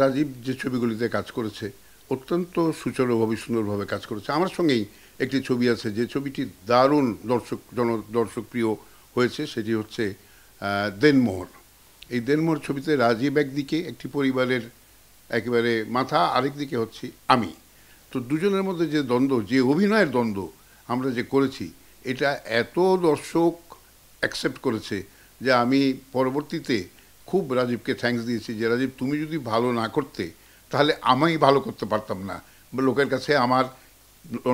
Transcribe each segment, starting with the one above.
রাজীব যে ছবিগুলিতে কাজ করেছে অত্যন্ত সুচারুভাবে সুন্দরভাবে কাজ করেছে আমার সঙ্গেই একটি ছবি আছে যে ছবিটি দারুণ দর্শক জন দর্শকপ্রিয় হয়েছে সেটি হচ্ছে দেনমোহর এই দেনমোহর ছবিতে রাজীব একদিকে একটি পরিবারের একেবারে মাথা আরেকদিকে হচ্ছে আমি তো দুজনের মধ্যে যে দ্বন্দ্ব যে অভিনয়ের দ্বন্দ্ব আমরা যে করেছি এটা এত দর্শক অ্যাকসেপ্ট করেছে যে আমি পরবর্তীতে খুব রাজীবকে থ্যাংকস দিয়েছি যে রাজীব তুমি যদি ভালো না করতে তাহলে আমি ভালো করতে পারতাম না লোকের কাছে আমার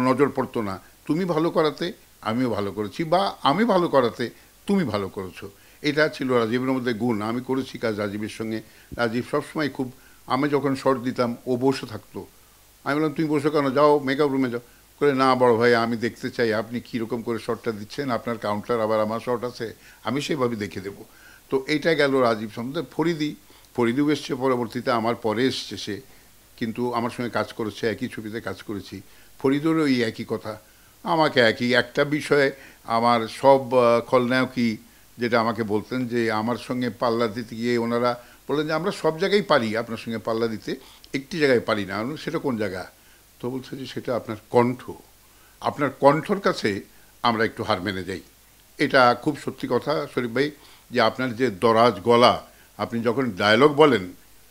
নজর পড়তো না তুমি ভালো করাতে আমিও ভালো করেছি বা আমি ভালো করাতে তুমি ভালো করেছো এটা ছিল রাজীবের মধ্যে গুণ আমি করেছি কাজ রাজীবের সঙ্গে রাজীব সবসময় খুব আমি যখন শর্ট দিতাম ও বসে থাকতো আমি বললাম তুমি বসে কেন যাও মেকআপ রুমে যাও করে না বড় ভাই আমি দেখতে চাই আপনি কীরকম করে শর্টটা দিচ্ছেন আপনার কাউন্টার আবার আমার শর্ট আছে আমি সেইভাবে দেখে দেবো তো এটা গেল রাজীব সম্বন্ধে ফরিদি ফরিদিও এসছে পরবর্তীতে আমার পরে এসছে সে কিন্তু আমার সঙ্গে কাজ করেছে একই ছবিতে কাজ করেছি ফরিদুর ওই একই কথা আমাকে একই একটা বিষয়ে আমার সব খলনায়কই যেটা আমাকে বলতেন যে আমার সঙ্গে পাল্লা দিতে গিয়ে ওনারা বললেন যে আমরা সব জায়গায় পারি আপনার সঙ্গে পাল্লা দিতে একটি জায়গায় পারি না সেটা কোন জায়গা তো বলছে যে সেটা আপনার কণ্ঠ আপনার কণ্ঠর কাছে আমরা একটু হার মেনে যাই এটা খুব সত্যি কথা শরীফ ভাই যে আপনার যে দরাজ গলা আপনি যখন ডায়লগ বলেন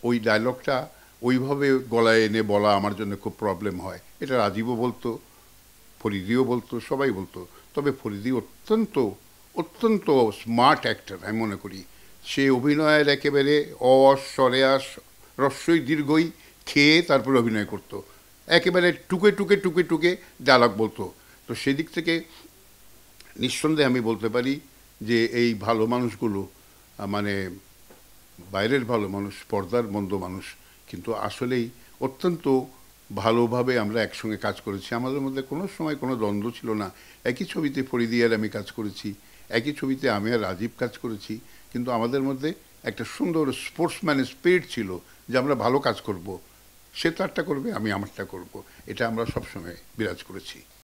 ওই ডায়লগটা ওইভাবে গলায় এনে বলা আমার জন্য খুব প্রবলেম হয় এটা রাজীবও বলতো ফরিদিও বলতো সবাই বলতো তবে ফরিদি অত্যন্ত অত্যন্ত স্মার্ট অ্যাক্টর আমি মনে করি সে অভিনয়ের একেবারে আস রস্যই দীর্ঘই খেয়ে তারপরে অভিনয় করত। একেবারে টুকে টুকে টুকে টুকে ডায়লগ বলতো তো সেদিক থেকে নিঃসন্দেহে আমি বলতে পারি যে এই ভালো মানুষগুলো মানে বাইরের ভালো মানুষ পর্দার মন্দ মানুষ কিন্তু আসলেই অত্যন্ত ভালোভাবে আমরা একসঙ্গে কাজ করেছি আমাদের মধ্যে কোনো সময় কোনো দ্বন্দ্ব ছিল না একই ছবিতে ফরিদিয়ার আমি কাজ করেছি একই ছবিতে আমি আর রাজীব কাজ করেছি কিন্তু আমাদের মধ্যে একটা সুন্দর স্পোর্টসম্যানের স্পিরিট ছিল যে আমরা ভালো কাজ করব সে তারটা করবে আমি আমারটা করব এটা আমরা সবসময় বিরাজ করেছি